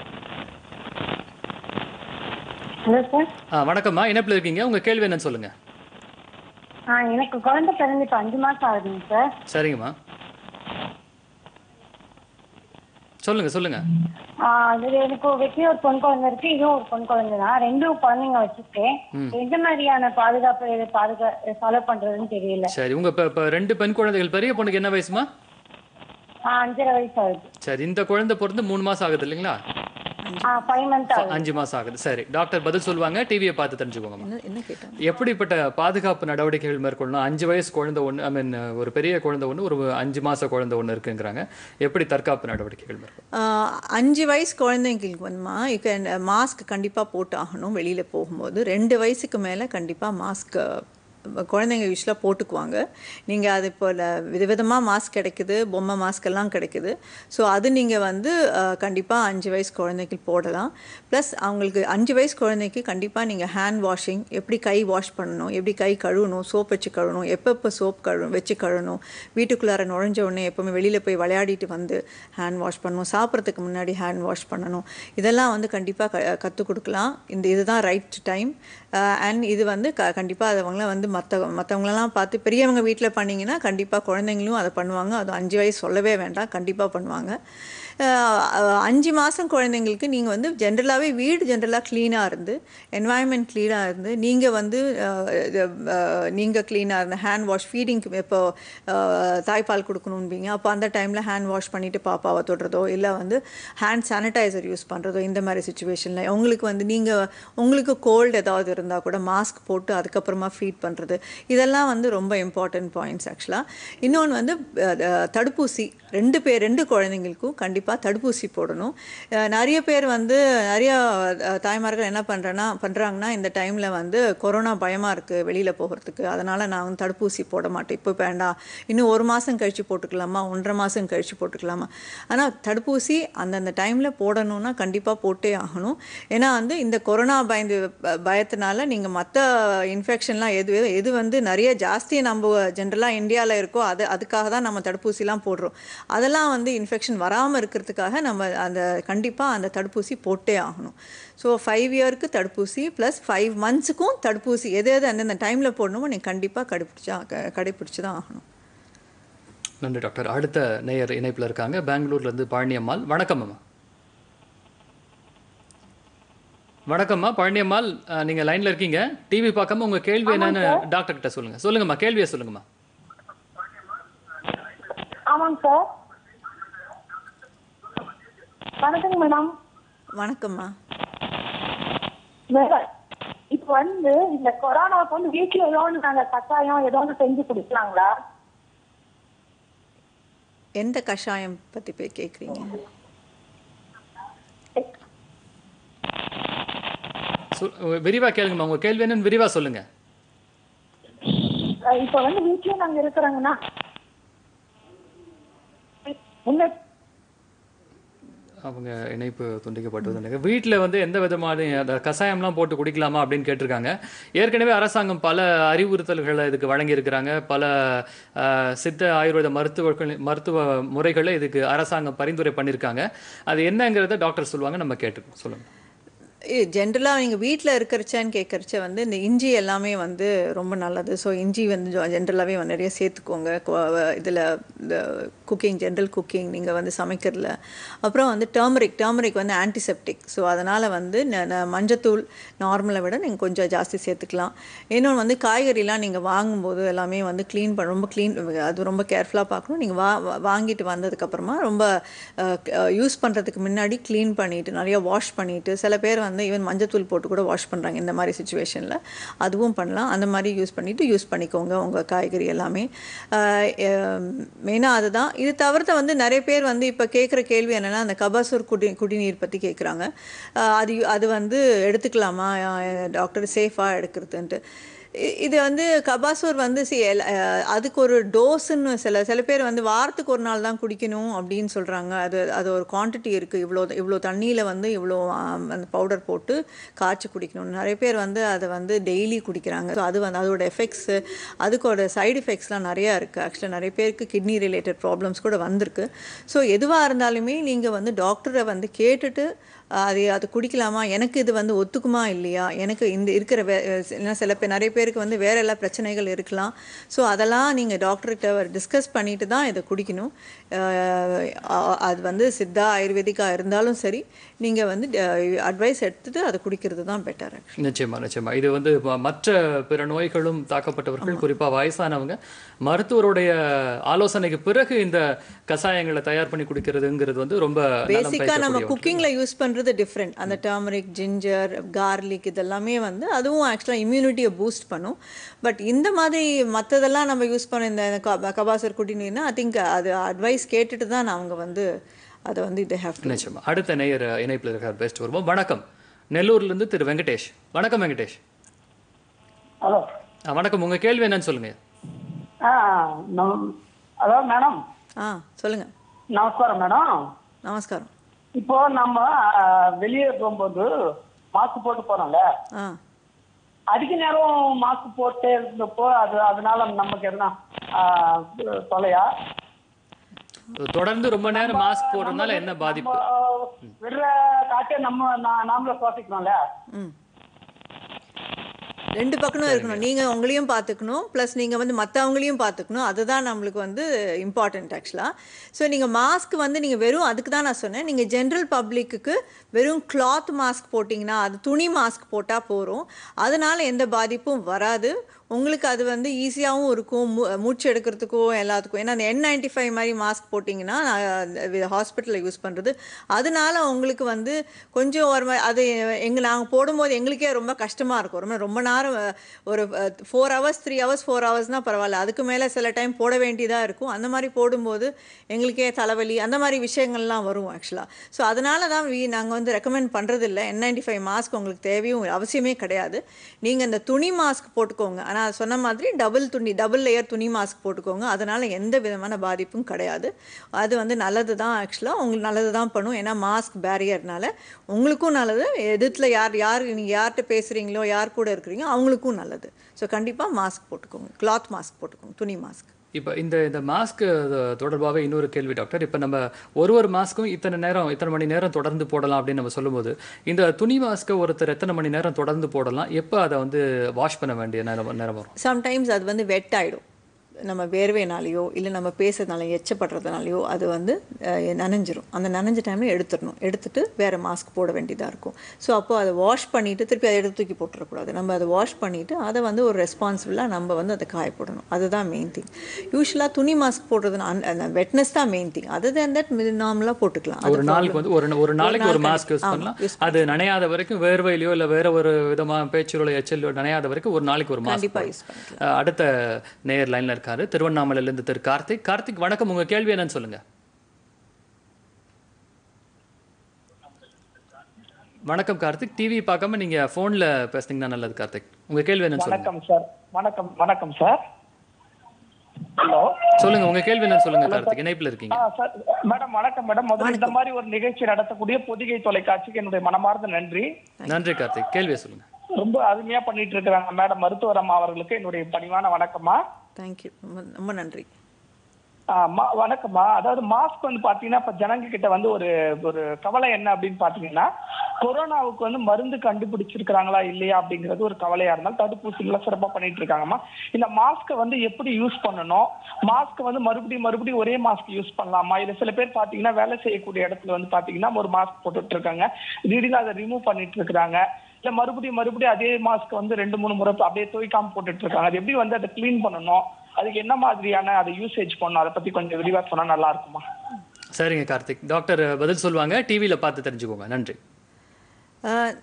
ஆ வணக்கம்மா இணைப்பில் இருக்கீங்க உங்கள் கேள்வி என்னன்னு சொல்லுங்கள் எனக்கு குழந்தை பிறந்து இப்போ அஞ்சு மாதம் ஆகுதுங்க சார் சரிங்கம்மா சொல்லுங்க சொல்லுங்க எனக்கு வெட்டியும் ஒரு பொன் குழந்தை இருக்கு இதுவும் ஒரு பொன் குழந்தை தான் ரெண்டும் குழந்தைங்க வச்சுட்டேன் எந்த மாதிரியான பாதுகாப்பு பாதுகா ஃபாலோ பண்றதுன்னு தெரியல சரி உங்க ரெண்டு பெண் குழந்தைகள் பெரிய பொண்ணுக்கு என்ன வயசுமா அஞ்சரை வயசு ஆகுது சரி இந்த குழந்தை பிறந்து மூணு மாசம் ஆகுது இல்லைங்களா அஞ்சு மாசம் ஆகுது சரி டாக்டர் பதில் சொல்லுவாங்க டிவியை பார்த்து தெரிஞ்சுக்கோங்க எப்படிப்பட்ட பாதுகாப்பு நடவடிக்கைகள் மேற்கொள்ளணும் அஞ்சு வயசு குழந்தை ஒன்று ஐ மீன் ஒரு பெரிய குழந்தை ஒன்று ஒரு அஞ்சு மாச குழந்தை ஒன்று இருக்குங்கிறாங்க எப்படி தற்காப்பு நடவடிக்கைகள் மேற்கொள்ளணும் அஞ்சு வயசு குழந்தைங்களுக்கு வந்துமா மாஸ்க் கண்டிப்பாக போட்டு ஆகணும் வெளியில் போகும்போது ரெண்டு வயசுக்கு மேலே கண்டிப்பாக மாஸ்க் குழந்தைங்க யூஸ்வலாக போட்டுக்குவாங்க நீங்கள் அது இப்போ விதவிதமாக மாஸ்க் கிடைக்குது பொம்மை மாஸ்க் எல்லாம் கிடைக்குது ஸோ அது நீங்கள் வந்து கண்டிப்பாக அஞ்சு வயசு குழந்தைக்கு போடலாம் ப்ளஸ் அவங்களுக்கு அஞ்சு வயசு குழந்தைக்கு கண்டிப்பாக நீங்கள் ஹேண்ட் வாஷிங் எப்படி கை வாஷ் பண்ணணும் எப்படி கை கழுவணும் சோப் வச்சு கழுவணும் எப்பப்போ சோப் கழு வச்சு கழுவணும் வீட்டுக்குள்ளார நுழைஞ்ச உடனே எப்போவுமே வெளியில் போய் விளையாடிட்டு வந்து ஹேண்ட் வாஷ் பண்ணணும் சாப்பிட்றதுக்கு முன்னாடி ஹேண்ட் வாஷ் பண்ணணும் இதெல்லாம் வந்து கண்டிப்பாக க கற்றுக் கொடுக்கலாம் இந்த இதுதான் ரைட் டைம் அண்ட் இது வந்து க கண்டிப்பாக அதை அவங்களாம் வந்து மற்ற மற்றவங்களெல்லாம் பார்த்து பெரியவங்க வீட்டில் பண்ணிங்கன்னா கண்டிப்பாக குழந்தைங்களும் அதை பண்ணுவாங்க அது அஞ்சு வயசு சொல்லவே வேண்டாம் கண்டிப்பாக பண்ணுவாங்க அஞ்சு மாதம் குழந்தைங்களுக்கு நீங்கள் வந்து ஜென்ரலாகவே வீடு ஜென்ரலாக க்ளீனாக இருந்து என்வாயன்மெண்ட் க்ளீனாக இருந்து நீங்கள் வந்து நீங்கள் க்ளீனாக இருந்து ஹேண்ட் வாஷ் ஃபீடிங்க்கு இப்போ தாய்ப்பால் கொடுக்கணும்பீங்க அப்போ அந்த டைமில் ஹேண்ட் வாஷ் பண்ணிவிட்டு பாப்பாவை தொடுறதோ இல்லை வந்து ஹேண்ட் சானிடைசர் யூஸ் பண்ணுறதோ இந்த மாதிரி சுச்சுவேஷனில் உங்களுக்கு வந்து நீங்கள் உங்களுக்கு கோல்டு ஏதாவது இருந்தால் கூட மாஸ்க் போட்டு அதுக்கப்புறமா ஃபீட் பண்ணுறது இதெல்லாம் வந்து ரொம்ப இம்பார்ட்டன்ட் பாயிண்ட்ஸ் ஆக்சுவலாக இன்னொன்று வந்து தடுப்பூசி ரெண்டு பேர் ரெண்டு குழந்தைங்களுக்கும் கண்டிப்பாக கண்டிப்பாக தடுப்பூசி போடணும் நிறைய பேர் வந்து நிறையா தாய்மார்கள் என்ன பண்ணுறேன்னா பண்ணுறாங்கன்னா இந்த டைமில் வந்து கொரோனா பயமாக இருக்குது வெளியில் போகிறதுக்கு அதனால் நான் வந்து தடுப்பூசி போட மாட்டேன் இப்போ வேண்டாம் இன்னும் ஒரு மாதம் கழித்து போட்டுக்கலாமா ஒன்றரை மாதம் கழித்து போட்டுக்கலாமா ஆனால் தடுப்பூசி அந்தந்த டைமில் போடணும்னா கண்டிப்பாக போட்டே ஆகணும் ஏன்னா வந்து இந்த கொரோனா பயந்து பயத்தினால நீங்கள் மற்ற இன்ஃபெக்ஷன்லாம் எது எது வந்து நிறைய ஜாஸ்தி நம்ம ஜென்ரலாக இந்தியாவில் இருக்கோ அது அதுக்காக தான் நம்ம தடுப்பூசிலாம் போடுறோம் அதெல்லாம் வந்து இன்ஃபெக்ஷன் வராமல் இருக்க தடுக்கிறதுக்காக நம்ம அந்த கண்டிப்பாக அந்த தடுப்பூசி போட்டே ஆகணும் ஸோ ஃபைவ் இயருக்கு தடுப்பூசி ப்ளஸ் ஃபைவ் மந்த்ஸுக்கும் தடுப்பூசி எது எது அந்தந்த டைமில் போடணுமோ நீங்கள் கண்டிப்பாக கடைப்பிடிச்சா கடைப்பிடிச்சி தான் ஆகணும் நன்றி டாக்டர் அடுத்த நேயர் இணைப்பில் இருக்காங்க பெங்களூர்லேருந்து பழனியம்மாள் வணக்கம் அம்மா வணக்கம்மா பழனியம்மாள் நீங்கள் லைனில் இருக்கீங்க டிவி பார்க்காம உங்கள் கேள்வி என்னென்னு டாக்டர் கிட்ட சொல்லுங்கள் சொல்லுங்கம்மா கேள்வியை சொல்லுங்கம்மா ஆமாங்க சார் வணக்கம் மேடம் வணக்கம்மா இப்ப வந்து இந்த கொரோனாவுக்கு வந்து வீட்டுல ஏதோ நாங்க கஷாயம் ஏதோ செஞ்சு குடிக்கலாங்களா எந்த கஷாயம் பத்தி போய் கேக்குறீங்க விரிவா கேளுங்கம்மா உங்க கேள்வி என்னன்னு விரிவா சொல்லுங்க இப்ப வந்து வீட்டுல நாங்க இருக்கிறோங்கன்னா அவங்க இணைப்பு துண்டிக்கப்பட்டது வீட்டில் வந்து எந்த விதமான கஷாயம்லாம் போட்டு குடிக்கலாமா அப்படின்னு கேட்டிருக்காங்க ஏற்கனவே அரசாங்கம் பல அறிவுறுத்தல்களை இதுக்கு வழங்கியிருக்கிறாங்க பல சித்த ஆயுர்வேத மருத்துவர்கள் மருத்துவ முறைகளை இதுக்கு அரசாங்கம் பரிந்துரை பண்ணியிருக்காங்க அது என்னங்கிறத டாக்டர் சொல்லுவாங்க நம்ம கேட்டு சொல்லுங்கள் ஜென்ரலாக நீங்கள் வீட்டில் இருக்கிறச்சான்னு கேட்குறச்ச வந்து இந்த இஞ்சி எல்லாமே வந்து ரொம்ப நல்லது ஸோ இஞ்சி வந்து ஜென்ரலாகவே நிறைய சேர்த்துக்கோங்க இதில் இந்த குக்கிங் ஜென்ரல் குக்கிங் நீங்கள் வந்து சமைக்கிறதுல அப்புறம் வந்து டர்மரிக் டர்மரிக் வந்து ஆன்டிசெப்டிக் ஸோ அதனால் வந்து மஞ்சத்தூள் நார்மலை விட நீங்கள் கொஞ்சம் ஜாஸ்தி சேர்த்துக்கலாம் இன்னொன்று வந்து காய்கறிலாம் நீங்கள் வாங்கும்போது எல்லாமே வந்து க்ளீன் பண்ண ரொம்ப க்ளீன் அது ரொம்ப கேர்ஃபுல்லாக பார்க்கணும் நீங்கள் வா வாங்கிட்டு வந்ததுக்கப்புறமா ரொம்ப யூஸ் பண்ணுறதுக்கு முன்னாடி க்ளீன் பண்ணிவிட்டு நிறையா வாஷ் பண்ணிவிட்டு சில பேர் வந்து ஈவன் மஞ்சத்தூள் போட்டு கூட வாஷ் பண்ணுறாங்க இந்த மாதிரி சுச்சுவேஷனில் அதுவும் பண்ணலாம் அந்த மாதிரி யூஸ் பண்ணிவிட்டு யூஸ் பண்ணிக்கோங்க உங்கள் காய்கறி எல்லாமே மெயினாக அதுதான் இது தவிர்த்து வந்து நிறைய பேர் வந்து இப்போ கேட்குற கேள்வி என்னென்னா அந்த கபாசூர் குடி குடிநீர் பற்றி கேட்குறாங்க அது அது வந்து எடுத்துக்கலாமா டாக்டர் சேஃபாக எடுக்கிறதுன்ட்டு இது வந்து கபாசூர் வந்து சி அதுக்கு ஒரு டோஸுன்னு சில சில பேர் வந்து வாரத்துக்கு ஒரு நாள் தான் குடிக்கணும் அப்படின்னு சொல்கிறாங்க அது அது ஒரு குவான்டிட்டி இருக்குது இவ்வளோ இவ்வளோ தண்ணியில் வந்து இவ்வளோ அந்த பவுடர் போட்டு காய்ச்சி குடிக்கணும் நிறைய பேர் வந்து அதை வந்து டெய்லி குடிக்கிறாங்க ஸோ அது வந்து அதோட எஃபெக்ட்ஸு அதுக்கோட சைடு எஃபெக்ட்ஸ்லாம் நிறையா இருக்குது ஆக்சுவலாக நிறைய பேருக்கு கிட்னி ரிலேட்டட் ப்ராப்ளம் ப்ராப்ளம்ஸ் கூட வந்திருக்கு ஸோ எதுவாக இருந்தாலுமே நீங்கள் வந்து டாக்டரை வந்து கேட்டுட்டு அது அது குடிக்கலாமா எனக்கு இது வந்து ஒத்துக்குமா இல்லையா எனக்கு இந்த இருக்கிற வே என்ன சில பேர் நிறைய பேருக்கு வந்து வேறு எல்லா பிரச்சனைகள் இருக்கலாம் ஸோ அதெல்லாம் நீங்கள் டாக்டர்கிட்ட டிஸ்கஸ் பண்ணிட்டு தான் இதை குடிக்கணும் அது வந்து சித்தா ஆயுர்வேதிக்காக இருந்தாலும் சரி நீங்கள் வந்து அட்வைஸ் எடுத்துகிட்டு அதை குடிக்கிறது தான் பெட்டர் நிச்சயமாக நிச்சயமாக இது வந்து மற்ற பிற நோய்களும் தாக்கப்பட்டவர்கள் குறிப்பாக வயசானவங்க மருத்துவருடைய ஆலோசனைக்கு பிறகு இந்த கஷாயங்களை தயார் பண்ணி குடிக்கிறதுங்கிறது வந்து ரொம்ப பேசிக்காக நம்ம குக்கிங்கில் யூஸ் பண்ணுறது டிஃப்ரெண்ட் அந்த டர்மரிக் ஜிஞ்சர் கார்லிக் இதெல்லாமே வந்து அதுவும் ஆக்சுவலாக இம்யூனிட்டியை பூஸ்ட் பண்ணும் பட் இந்த மாதிரி மற்றதெல்லாம் நம்ம யூஸ் பண்ண இந்த கபாசர் குடினா ஐ திங்க் அது அட்வைஸ் அட்வைஸ் கேட்டுட்டு தான் அவங்க வந்து அதை வந்து இதை ஹேவ் நிச்சயமா அடுத்த நேயர் இணைப்பில் இருக்கார் பெஸ்ட் வருவோம் வணக்கம் நெல்லூர்லேருந்து திரு வெங்கடேஷ் வணக்கம் வெங்கடேஷ் ஹலோ வணக்கம் உங்கள் கேள்வி என்னன்னு சொல்லுங்க ஹலோ மேடம் ஆ சொல்லுங்க நமஸ்காரம் மேடம் நமஸ்காரம் இப்போ நம்ம வெளியே போகும்போது மாஸ்க் போட்டு போறோம்ல அதிக நேரம் மாஸ்க் போட்டு இருந்தப்போ அது அதனால நமக்கு எதுனா தொலையா தொடர்ந்து ரொம்ப நேரம் மாஸ்க் போடுறதுனால என்ன பாதிப்பு நம்ம சுவாசிக்கணும்ல ரெண்டு பக்கமும் இருக்கணும் நீங்க உங்களையும் பாத்துக்கணும் பிளஸ் நீங்க வந்து மத்தவங்களையும் பாத்துக்கணும் அதுதான் நம்மளுக்கு வந்து இம்பார்ட்டன்ட் ஆக்சுவலா சோ நீங்க மாஸ்க் வந்து நீங்க வெறும் அதுக்கு தான் நான் சொன்னேன் நீங்க ஜென்ரல் பப்ளிக்கு வெறும் கிளாத் மாஸ்க் போட்டிங்கன்னா அது துணி மாஸ்க் போட்டா போறோம் அதனால எந்த பாதிப்பும் வராது உங்களுக்கு அது வந்து ஈஸியாகவும் இருக்கும் மூ மூச்சு எடுக்கிறதுக்கும் எல்லாத்துக்கும் ஏன்னா அந்த என் நைன்டி ஃபைவ் மாதிரி மாஸ்க் போட்டிங்கன்னா ஹாஸ்பிட்டலில் யூஸ் பண்ணுறது அதனால உங்களுக்கு வந்து கொஞ்சம் ஒரு அது எங்கள் நாங்கள் போடும்போது எங்களுக்கே ரொம்ப கஷ்டமாக இருக்கும் ரொம்ப ரொம்ப நேரம் ஒரு four hours three hours four ஹவர்ஸ்னால் பரவாயில்ல அதுக்கு மேலே சில டைம் போட வேண்டியதாக இருக்கும் அந்த மாதிரி போடும்போது எங்களுக்கே தலைவலி அந்த மாதிரி விஷயங்கள்லாம் வரும் ஆக்சுவலாக ஸோ அதனால தான் வி நாங்கள் வந்து ரெக்கமெண்ட் பண்ணுறதில்ல என் நைன்டி ஃபைவ் மாஸ்க் உங்களுக்கு தேவையும் அவசியமே கிடையாது நீங்கள் அந்த துணி மாஸ்க் போட்டுக்கோங்க ஆனால் அது சொன்ன மாதிரி டபுள் துணி டபுள் லேயர் துணி மாஸ்க் போட்டுக்கோங்க அதனால் எந்த விதமான பாதிப்பும் கிடையாது அது வந்து நல்லது தான் ஆக்சுவலாக உங்களுக்கு நல்லது தான் பண்ணும் ஏன்னா மாஸ்க் பேரியர்னால உங்களுக்கும் நல்லது எதிர்த்தில் யார் யார் நீங்கள் யார்கிட்ட பேசுகிறீங்களோ யார் கூட இருக்கிறீங்களோ அவங்களுக்கும் நல்லது ஸோ கண்டிப்பாக மாஸ்க் போட்டுக்கோங்க கிளாத் மாஸ்க் போட்டுக்கோங்க துணி மாஸ்க் இப்போ இந்த இந்த மாஸ்க்கு தொடர்பாகவே இன்னொரு கேள்வி டாக்டர் இப்போ நம்ம ஒரு ஒரு மாஸ்க்கும் இத்தனை நேரம் இத்தனை மணி நேரம் தொடர்ந்து போடலாம் அப்படின்னு நம்ம சொல்லும்போது இந்த துணி மாஸ்க்கை ஒருத்தர் எத்தனை மணி நேரம் தொடர்ந்து போடலாம் எப்போ அதை வந்து வாஷ் பண்ண வேண்டிய நேரம் நேரம் வரும் சம்டைம்ஸ் அது வந்து வெட் ஆகிடும் நம்ம வேர்வையினாலேயோ இல்லை நம்ம பேசுறதுனால எச்சப்படுறதுனாலையோ அது வந்து நனைஞ்சிரும் அந்த நனைஞ்ச டைமில் எடுத்துடணும் எடுத்துட்டு வேறு மாஸ்க் போட வேண்டியதாக இருக்கும் ஸோ அப்போது அதை வாஷ் பண்ணிவிட்டு திருப்பி அதை எடுத்து தூக்கி போட்டுறக்கூடாது நம்ம அதை வாஷ் பண்ணிவிட்டு அதை வந்து ஒரு ரெஸ்பான்சிபிளாக நம்ம வந்து அதை காய போடணும் அதுதான் மெயின் திங் யூஸ்வலாக துணி மாஸ்க் போடுறதுனா அந்த வெட்னஸ் தான் மெயின் திங் அது தான் தட் நார்மலாக போட்டுக்கலாம் ஒரு நாளைக்கு வந்து ஒரு ஒரு நாளைக்கு ஒரு மாஸ்க் யூஸ் பண்ணலாம் அது நனையாத வரைக்கும் வேர்வையிலையோ இல்லை வேற ஒரு விதமான பேச்சுகளோ எச்சலோ நனையாத வரைக்கும் ஒரு நாளைக்கு ஒரு மாஸ்க் அடுத்த நேர் லைனில் இருக்காரு திருவண்ணாமலையிலேருந்து திரு கார்த்திக் கார்த்திக் வணக்கம் உங்கள் கேள்வி என்னன்னு சொல்லுங்க வணக்கம் கார்த்திக் டிவி பார்க்காம நீங்க ஃபோனில் பேசுனீங்கன்னா நல்லது கார்த்திக் உங்க கேள்வி என்னன்னு சொல்லுங்க சொல்லுங்க உங்க கேள்வி என்ன சொல்லுங்க கார்த்திக் இணைப்புல இருக்கீங்க மேடம் வணக்கம் மேடம் முதல்ல இந்த மாதிரி ஒரு நிகழ்ச்சி நடத்தக்கூடிய பொதிகை தொலைக்காட்சிக்கு என்னுடைய மனமார்ந்த நன்றி நன்றி கார்த்திக் கேள்வியை சொல்லுங்க ரொம்ப அருமையா பண்ணிட்டு இருக்கிறாங்க மேடம் மருத்துவர் அம்மா அவர்களுக்கு என்னுடைய பணிவான வணக்கமா தேங்க்யூ ரொம்ப ரொம்ப நன்றி வணக்கம்மா அதாவது மாஸ்க் வந்து பாத்தீங்கன்னா இப்ப ஜனங்க கிட்ட வந்து ஒரு ஒரு கவலை என்ன அப்படின்னு பாத்தீங்கன்னா கொரோனாவுக்கு வந்து மருந்து கண்டுபிடிச்சிருக்கிறாங்களா இல்லையா அப்படிங்கிறது ஒரு கவலையா இருந்தாலும் தடுப்பூசிகளை சிறப்பா பண்ணிட்டு இருக்காங்கம்மா இந்த மாஸ்க்கை வந்து எப்படி யூஸ் பண்ணணும் மாஸ்க் வந்து மறுபடியும் மறுபடியும் ஒரே மாஸ்க் யூஸ் பண்ணலாமா இல்ல சில பேர் பாத்தீங்கன்னா வேலை செய்யக்கூடிய இடத்துல வந்து பாத்தீங்கன்னா ஒரு மாஸ்க் போட்டுட்டு இருக்காங்க திடீர்னு அதை ரிமூவ் பண்ணிட்டு இருக்கிறாங்க இல்ல மறுபடியும் மறுபடியும் அதே மாஸ்க் வந்து ரெண்டு மூணு முறை அப்படியே தூய்க்காம போட்டுட்டு இருக்காங்க அது எப்படி வந்து அதை கிளீன் பண்ணணும் அதுக்கு என்ன மாதிரியான அதை யூசேஜ் பண்ணணும் அதை பத்தி கொஞ்சம் விரிவா சொன்னா நல்லா இருக்குமா சரிங்க கார்த்திக் டாக்டர் பதில் சொல்லுவாங்க டிவியில் பார்த்து தெரிஞ்சுக்கோங்க நன்றி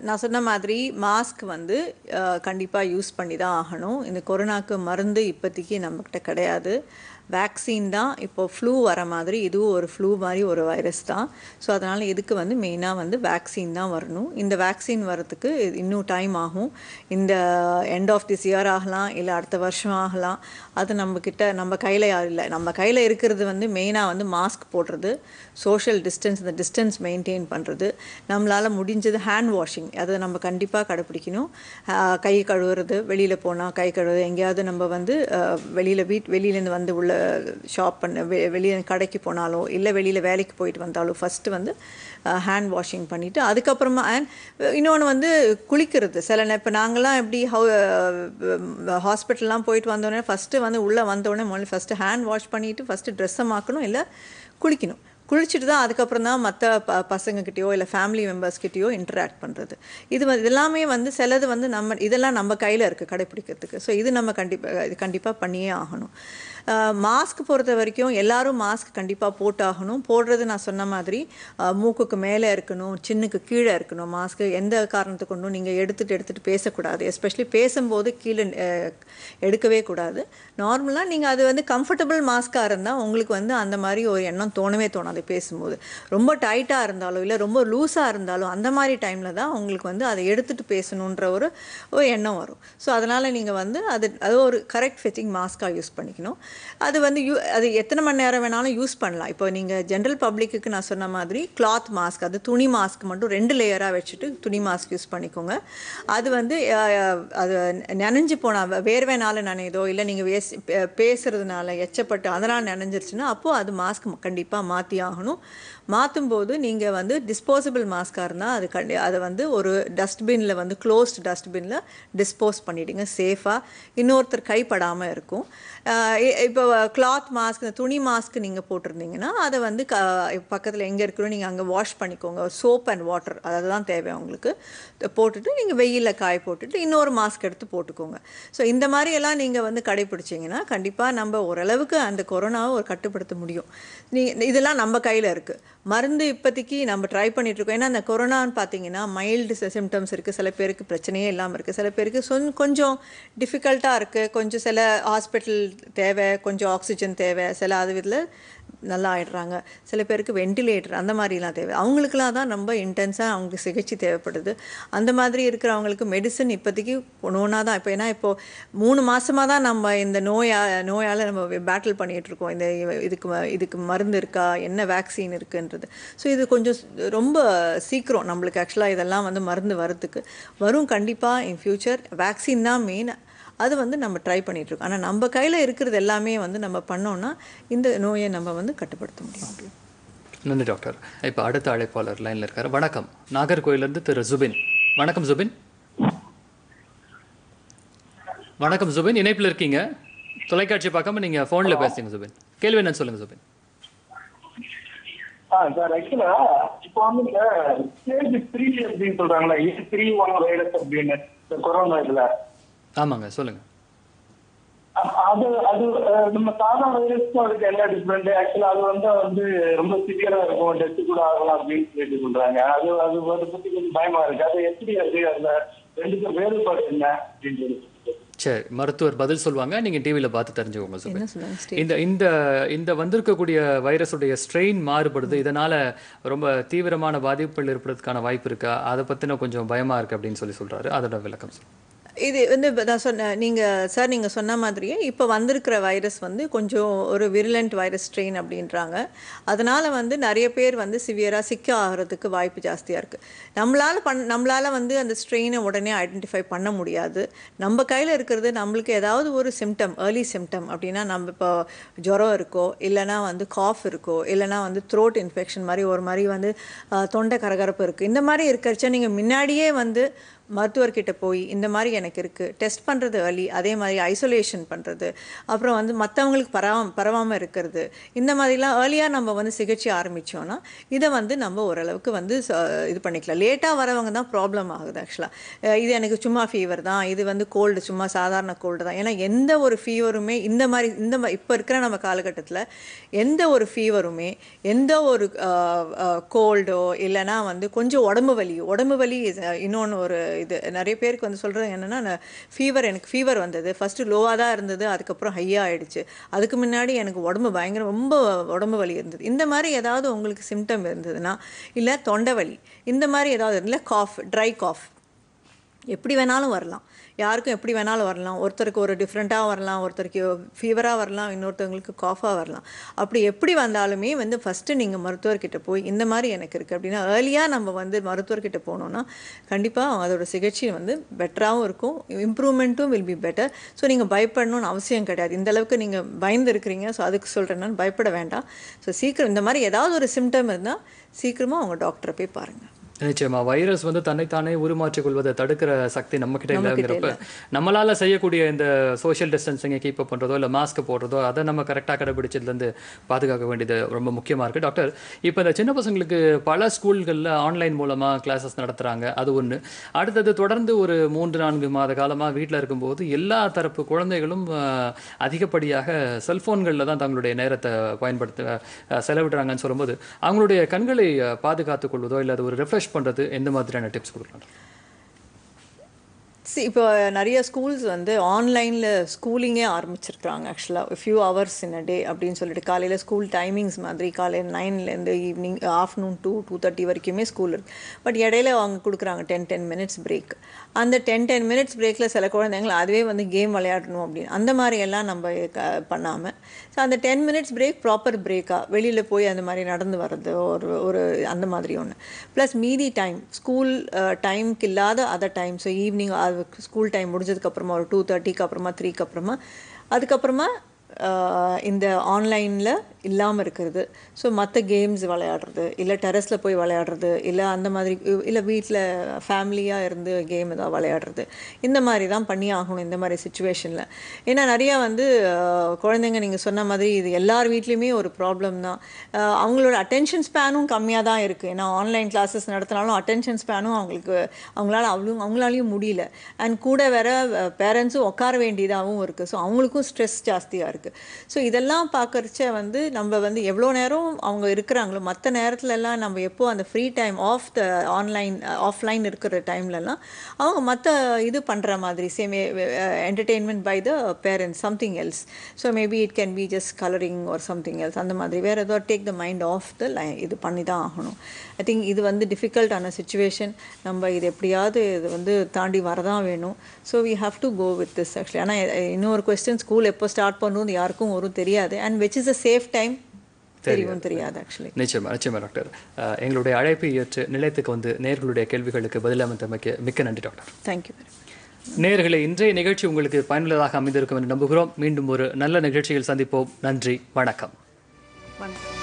நான் சொன்ன மாதிரி மாஸ்க் வந்து கண்டிப்பாக யூஸ் பண்ணி தான் ஆகணும் இந்த கொரோனாவுக்கு மருந்து இப்போதைக்கு நம்மக்கிட்ட கிடையாது வேக்சின் தான் இப்போது ஃப்ளூ வர மாதிரி இதுவும் ஒரு ஃப்ளூ மாதிரி ஒரு வைரஸ் தான் ஸோ அதனால் இதுக்கு வந்து மெயினாக வந்து வேக்சின் தான் வரணும் இந்த வேக்சின் வரத்துக்கு இன்னும் டைம் ஆகும் இந்த எண்ட் ஆஃப் திஸ் இயர் ஆகலாம் இல்லை அடுத்த வருஷம் ஆகலாம் அது நம்மக்கிட்ட நம்ம கையில் இல்லை நம்ம கையில் இருக்கிறது வந்து மெயினாக வந்து மாஸ்க் போடுறது சோஷியல் டிஸ்டன்ஸ் இந்த டிஸ்டன்ஸ் மெயின்டைன் பண்ணுறது நம்மளால் முடிஞ்சது ஹேண்ட் வாஷிங் அதை நம்ம கண்டிப்பாக கடைப்பிடிக்கணும் கை கழுவுறது வெளியில் போனால் கை கழுவுறது எங்கேயாவது நம்ம வந்து வெளியில் வீட் வெளியிலேருந்து வந்து உள்ள ஷாப் பண்ண வெ வெளியே கடைக்கு போனாலோ இல்லை வெளியில் வேலைக்கு போயிட்டு வந்தாலோ ஃபஸ்ட்டு வந்து ஹேண்ட் வாஷிங் பண்ணிவிட்டு அதுக்கப்புறமா அண்ட் இன்னொன்று வந்து குளிக்கிறது சில இப்போ நாங்களாம் எப்படி ஹவு ஹாஸ்பிட்டல்லாம் போயிட்டு வந்தோடனே ஃபஸ்ட்டு வந்து உள்ளே வந்தோடனே முதல்ல ஃபஸ்ட்டு ஹேண்ட் வாஷ் பண்ணிவிட்டு ஃபஸ்ட்டு ட்ரெஸ்ஸை மாக்கணும் இல்லை குளிக்கணும் குளிச்சுட்டு தான் அதுக்கப்புறம் தான் மற்ற ப பசங்கக்கிட்டேயோ இல்லை ஃபேமிலி மெம்பர்ஸ்கிட்டயோ இன்டராக்ட் பண்ணுறது இது வந்து வந்து சிலது வந்து நம்ம இதெல்லாம் நம்ம கையில் இருக்குது கடைப்பிடிக்கிறதுக்கு ஸோ இது நம்ம கண்டிப்பாக இது கண்டிப்பாக பண்ணியே ஆகணும் மாஸ்க் பொறுத்த வரைக்கும் எல்லாரும் மாஸ்க் கண்டிப்பாக போட்டாகணும் போடுறது நான் சொன்ன மாதிரி மூக்குக்கு மேலே இருக்கணும் சின்னுக்கு கீழே இருக்கணும் மாஸ்க்கு எந்த காரணத்தை கொண்டும் நீங்கள் எடுத்துகிட்டு எடுத்துகிட்டு பேசக்கூடாது எஸ்பெஷலி பேசும்போது கீழே எடுக்கவே கூடாது நார்மலாக நீங்கள் அது வந்து கம்ஃபர்டபுள் மாஸ்க்காக இருந்தால் உங்களுக்கு வந்து அந்த மாதிரி ஒரு எண்ணம் தோணவே தோணாது பேசும்போது ரொம்ப டைட்டாக இருந்தாலோ இல்லை ரொம்ப லூஸாக இருந்தாலும் அந்த மாதிரி டைமில் தான் உங்களுக்கு வந்து அதை எடுத்துகிட்டு பேசணுன்ற ஒரு ஒரு எண்ணம் வரும் ஸோ அதனால் நீங்கள் வந்து அது அது ஒரு கரெக்ட் ஃபிட்டிங் மாஸ்க்காக யூஸ் பண்ணிக்கணும் அது வந்து யூ அது எத்தனை மணி நேரம் வேணாலும் யூஸ் பண்ணலாம் இப்போ நீங்கள் ஜென்ரல் பப்ளிக்கு நான் சொன்ன மாதிரி கிளாத் மாஸ்க் அது துணி மாஸ்க் மட்டும் ரெண்டு லேயராக வச்சுட்டு துணி மாஸ்க் யூஸ் பண்ணிக்கோங்க அது வந்து அது நனைஞ்சு போனால் வேர்வைனால நனையுதோ இல்லை நீங்கள் வேஸ் பேசுகிறதுனால எச்சப்பட்டு அதனால் நனைஞ்சிருச்சுன்னா அப்போது அது மாஸ்க் கண்டிப்பாக மாற்றி ஆகணும் மாற்றும் போது நீங்கள் வந்து டிஸ்போசபிள் மாஸ்காக இருந்தால் அது கண்டி அதை வந்து ஒரு டஸ்ட்பினில் வந்து க்ளோஸ்ட் டஸ்ட்பினில் டிஸ்போஸ் பண்ணிவிடுங்க சேஃபாக இன்னொருத்தர் கைப்படாமல் இருக்கும் இப்போ கிளாத் மாஸ்க் இந்த துணி மாஸ்க் நீங்கள் போட்டிருந்தீங்கன்னா அதை வந்து க பக்கத்தில் எங்கே இருக்கிறோம் நீங்கள் அங்கே வாஷ் பண்ணிக்கோங்க சோப் அண்ட் வாட்டர் அதுதான் தேவை உங்களுக்கு போட்டுட்டு நீங்கள் வெயிலில் காய போட்டுட்டு இன்னொரு மாஸ்க் எடுத்து போட்டுக்கோங்க ஸோ இந்த மாதிரியெல்லாம் நீங்கள் வந்து கடைப்பிடிச்சிங்கன்னா கண்டிப்பாக நம்ம ஓரளவுக்கு அந்த கொரோனாவை ஒரு கட்டுப்படுத்த முடியும் நீ இதெல்லாம் நம்ம கையில் இருக்குது மருந்து இப்போதைக்கு நம்ம ட்ரை பண்ணிகிட்ருக்கோம் ஏன்னா அந்த கொரோனான்னு பார்த்தீங்கன்னா மைல்டு சிம்டம்ஸ் இருக்குது சில பேருக்கு பிரச்சனையே இல்லாமல் இருக்குது சில பேருக்கு கொஞ்சம் டிஃபிகல்ட்டாக இருக்குது கொஞ்சம் சில ஹாஸ்பிட்டல் தேவை கொஞ்சம் ஆக்சிஜன் தேவை சில அது விதில் நல்லா ஆயிடுறாங்க சில பேருக்கு வெண்டிலேட்டர் அந்த மாதிரிலாம் தேவை அவங்களுக்குலாம் தான் ரொம்ப இன்டென்ஸாக அவங்களுக்கு சிகிச்சை தேவைப்படுது அந்த மாதிரி இருக்கிறவங்களுக்கு மெடிசன் இப்போதைக்கு ஒன்று தான் இப்போ ஏன்னா இப்போது மூணு மாதமாக தான் நம்ம இந்த நோயா நோயால் நம்ம பேட்டில் பண்ணிகிட்ருக்கோம் இந்த இதுக்கு இதுக்கு மருந்து இருக்கா என்ன வேக்சின் இருக்குன்றது ஸோ இது கொஞ்சம் ரொம்ப சீக்கிரம் நம்மளுக்கு ஆக்சுவலாக இதெல்லாம் வந்து மருந்து வரத்துக்கு வரும் கண்டிப்பாக இன் ஃப்யூச்சர் வேக்சின் தான் மெயின் அது வந்து நம்ம ட்ரை பண்ணிகிட்ருக்கோம் ஆனால் நம்ம கையில் இருக்கிறது எல்லாமே வந்து நம்ம பண்ணோன்னா இந்த நோயை நம்ம வந்து கட்டுப்படுத்த முடியும் நன்றி டாக்டர் இப்போ அடுத்த அழைப்பாளர் லைனில் இருக்கார் வணக்கம் நாகர்கோயிலேருந்து திரு ஜுபின் வணக்கம் ஜுபின் வணக்கம் ஜுபின் இணைப்பில் இருக்கீங்க தொலைக்காட்சி பார்க்காம நீங்கள் ஃபோனில் பேசுங்க ஜுபின் கேள்வி என்னன்னு சொல்லுங்க ஜுபின் இப்ப வந்து ஆமாங்க சொல்லுங்க அது அது நம்ம சாதா வைரஸ்க்கும் அதுக்கு என்ன டிஃப்ரெண்ட் ஆக்சுவலா அது வந்து வந்து ரொம்ப சிக்கியரா இருக்கும் டெஸ்ட் கூட ஆகலாம் அப்படின்னு சொல்லிட்டு சொல்றாங்க அது அது அதை பத்தி கொஞ்சம் பயமா இருக்கு அது எப்படி அது அந்த ரெண்டுக்கும் வேறுபாடு என்ன அப்படின்னு சொல்லி சரி மருத்துவர் பதில் சொல்லுவாங்க நீங்க டிவியில பார்த்து தெரிஞ்சுக்கோங்க இந்த இந்த இந்த வந்திருக்கக்கூடிய வைரஸுடைய ஸ்ட்ரெயின் மாறுபடுது இதனால ரொம்ப தீவிரமான பாதிப்புகள் ஏற்படுறதுக்கான வாய்ப்பு இருக்கா அதை பத்தின கொஞ்சம் பயமா இருக்கு அப்படின்னு சொல்லி சொல்றாரு அதோட விளக்கம் சொல்லுங்க இது வந்து நான் சொன்ன நீங்கள் சார் நீங்கள் சொன்ன மாதிரியே இப்போ வந்திருக்கிற வைரஸ் வந்து கொஞ்சம் ஒரு விரிலண்ட் வைரஸ் ஸ்ட்ரெயின் அப்படின்றாங்க அதனால் வந்து நிறைய பேர் வந்து சிவியராக சிக்க ஆகிறதுக்கு வாய்ப்பு ஜாஸ்தியாக இருக்குது நம்மளால் பண் நம்மளால் வந்து அந்த ஸ்ட்ரெயினை உடனே ஐடென்டிஃபை பண்ண முடியாது நம்ம கையில் இருக்கிறது நம்மளுக்கு ஏதாவது ஒரு சிம்டம் ஏர்லி சிம்டம் அப்படின்னா நம்ம இப்போ ஜுரம் இருக்கோ இல்லைனா வந்து காஃப் இருக்கோ இல்லைனா வந்து த்ரோட் இன்ஃபெக்ஷன் மாதிரி ஒரு மாதிரி வந்து தொண்டை கரகரப்பு இருக்குது இந்த மாதிரி இருக்கிறச்ச நீங்கள் முன்னாடியே வந்து மருத்துவர்கிட்ட போய் இந்த மாதிரி எனக்கு இருக்குது டெஸ்ட் பண்ணுறது வழி அதே மாதிரி ஐசோலேஷன் பண்ணுறது அப்புறம் வந்து மற்றவங்களுக்கு பரவா பரவாமல் இருக்கிறது இந்த மாதிரிலாம் ஏர்லியாக நம்ம வந்து சிகிச்சை ஆரம்பித்தோன்னா இதை வந்து நம்ம ஓரளவுக்கு வந்து இது பண்ணிக்கலாம் லேட்டாக வரவங்க தான் ப்ராப்ளம் ஆகுது ஆக்சுவலாக இது எனக்கு சும்மா ஃபீவர் தான் இது வந்து கோல்டு சும்மா சாதாரண கோல்டு தான் ஏன்னா எந்த ஒரு ஃபீவருமே இந்த மாதிரி இந்த மாதிரி இப்போ இருக்கிற நம்ம காலகட்டத்தில் எந்த ஒரு ஃபீவருமே எந்த ஒரு கோல்டோ இல்லைனா வந்து கொஞ்சம் உடம்பு வலி உடம்பு வலி இன்னொன்று ஒரு இது நிறைய பேருக்கு வந்து சொல்கிறது என்னென்னா ஃபீவர் எனக்கு ஃபீவர் வந்தது ஃபஸ்ட்டு லோவாக தான் இருந்தது அதுக்கப்புறம் ஹையாக ஆகிடுச்சு அதுக்கு முன்னாடி எனக்கு உடம்பு பயங்கரம் ரொம்ப உடம்பு வலி இருந்தது இந்த மாதிரி ஏதாவது உங்களுக்கு சிம்டம் இருந்ததுன்னா இல்லை தொண்டை வலி இந்த மாதிரி ஏதாவது இருந்தால் காஃப் ட்ரை காஃப் எப்படி வேணாலும் வரலாம் யாருக்கும் எப்படி வேணாலும் வரலாம் ஒருத்தருக்கு ஒரு டிஃப்ரெண்ட்டாக வரலாம் ஒருத்தருக்கு ஃபீவராக வரலாம் இன்னொருத்தவங்களுக்கு காஃபாக வரலாம் அப்படி எப்படி வந்தாலுமே வந்து ஃபஸ்ட்டு நீங்கள் மருத்துவர்கிட்ட போய் இந்த மாதிரி எனக்கு இருக்குது அப்படின்னா ஏர்லியாக நம்ம வந்து மருத்துவர்கிட்ட போனோன்னா கண்டிப்பாக அதோட சிகிச்சை வந்து பெட்டராகவும் இருக்கும் இம்ப்ரூவ்மெண்ட்டும் வில் பி பெட்டர் ஸோ நீங்கள் பயப்படணும்னு அவசியம் கிடையாது இந்தளவுக்கு நீங்கள் பயந்து இருக்கிறீங்க ஸோ அதுக்கு சொல்கிறேன்னா பயப்பட வேண்டாம் ஸோ சீக்கிரம் இந்த மாதிரி ஏதாவது ஒரு சிம்டம் இருந்தால் சீக்கிரமாக அவங்க டாக்டரை போய் பாருங்கள் நிச்சயமா வைரஸ் வந்து தன்னைத்தானே உருமாற்றிக் கொள்வதை தடுக்கிற சக்தி நம்ம கிட்ட இல்லைங்கிறப்ப நம்மளால செய்யக்கூடிய இந்த சோஷியல் டிஸ்டன்சிங்கை கீப் அப் பண்றதோ இல்லை மாஸ்க் போடுறதோ அதை நம்ம கரெக்டாக கடைபிடிச்சதுலேருந்து பாதுகாக்க வேண்டியது ரொம்ப முக்கியமாக இருக்குது டாக்டர் இப்போ இந்த சின்ன பசங்களுக்கு பல ஸ்கூல்களில் ஆன்லைன் மூலமாக கிளாஸஸ் நடத்துகிறாங்க அது ஒன்று அடுத்தது தொடர்ந்து ஒரு மூன்று நான்கு மாத காலமாக வீட்டில் இருக்கும்போது எல்லா தரப்பு குழந்தைகளும் அதிகப்படியாக செல்ஃபோன்களில் தான் தங்களுடைய நேரத்தை பயன்படுத்த செலவிடுறாங்கன்னு சொல்லும்போது அவங்களுடைய கண்களை பாதுகாத்துக் கொள்வதோ இல்லை அது ஒரு ரெஃப்ரெஷ் பண்ணுறது எந்த மாதிரியான டிப்ஸ் கொடுக்கலாம் சி இப்போ நிறைய ஸ்கூல்ஸ் வந்து ஆன்லைனில் ஸ்கூலிங்கே ஆரம்பிச்சிருக்கிறாங்க ஆக்சுவலாக ஃபியூ ஹவர்ஸ் இன் அ டே அப்படின்னு சொல்லிட்டு காலையில் ஸ்கூல் டைமிங்ஸ் மாதிரி காலையில் நைன்லேருந்து evening afternoon two two thirty வரைக்குமே ஸ்கூல் இருக்குது பட் இடையில அவங்க கொடுக்குறாங்க டென் டென் மினிட்ஸ் பிரேக் அந்த டென் டென் மினிட்ஸ் பிரேக்கில் சில குழந்தைங்களை அதுவே வந்து கேம் விளையாடணும் அப்படின்னு அந்த மாதிரியெல்லாம் நம்ம பண்ணாமல் ஸோ அந்த டென் மினிட்ஸ் பிரேக் ப்ராப்பர் பிரேக்காக வெளியில் போய் அந்த மாதிரி நடந்து வர்றது ஒரு ஒரு அந்த மாதிரி ஒன்று ப்ளஸ் மீதி டைம் ஸ்கூல் டைமுக்கு இல்லாத அதர் டைம் ஸோ ஈவினிங் அதுக்கு ஸ்கூல் டைம் முடிஞ்சதுக்கப்புறமா ஒரு டூ தேர்ட்டிக்கு அப்புறமா த்ரீக்கு அப்புறமா அதுக்கப்புறமா இந்த ஆன்லைனில் இல்லாமல் இருக்கிறது ஸோ மற்ற கேம்ஸ் விளையாடுறது இல்லை டெரஸில் போய் விளையாடுறது இல்லை அந்த மாதிரி இல்லை வீட்டில் ஃபேமிலியாக இருந்து கேம் ஏதாவது விளையாடுறது இந்த மாதிரி தான் பண்ணி ஆகணும் இந்த மாதிரி சுச்சுவேஷனில் ஏன்னா நிறையா வந்து குழந்தைங்க நீங்கள் சொன்ன மாதிரி இது எல்லார் வீட்லேயுமே ஒரு ப்ராப்ளம் தான் அவங்களோட அட்டென்ஷன் ஸ்பேனும் கம்மியாக தான் இருக்குது ஏன்னா ஆன்லைன் கிளாஸஸ் நடத்தினாலும் அட்டென்ஷன் ஸ்பேனும் அவங்களுக்கு அவங்களால அவ்வளோ அவங்களாலையும் முடியல அண்ட் கூட வேற பேரண்ட்ஸும் உட்கார வேண்டியதாகவும் இருக்குது ஸோ அவங்களுக்கும் ஸ்ட்ரெஸ் ஜாஸ்தியாக இருக்குது ஸோ இதெல்லாம் பார்க்குறச்ச வந்து நம்ம வந்து எவ்வளோ நேரம் அவங்க இருக்கிறாங்களோ மற்ற நேரத்துலலாம் நம்ம எப்போ அந்த free time of the online offline இருக்கிற டைம்லலாம் அவங்க மற்ற இது பண்ணுற மாதிரி same entertainment by the parents something else so maybe it can be just colouring ஒரு சம்திங் எல்ஸ் அந்த மாதிரி வேறு ஏதோ take the mind off the line இது பண்ணி தான் ஆகணும் ஐ திங்க் இது வந்து டிஃபிகல்ட்டான சுச்சுவேஷன் நம்ம இது எப்படியாவது இது வந்து தாண்டி வரதான் வேணும் so we have to go with this actually ஆனால் இன்னொரு கொஸ்டின் ஸ்கூல் எப்போ ஸ்டார்ட் பண்ணணும்னு யாருக்கும் ஒரு தெரியாது and which is a safe time தெரியும் தெரியாது ஆக்சுவலி நிச்சயமா நிச்சயமா டாக்டர் எங்களுடைய அழைப்பை ஏற்று நிலையத்துக்கு வந்து நேர்களுடைய கேள்விகளுக்கு பதிலமைத்தமைக்க மிக்க நன்றி டாக்டர் தேங்க்யூ நேர்களை இன்றைய நிகழ்ச்சி உங்களுக்கு பயனுள்ளதாக அமைந்திருக்கும் என்று நம்புகிறோம் மீண்டும் ஒரு நல்ல நிகழ்ச்சியில் சந்திப்போம் நன்றி வணக்கம் வணக்கம்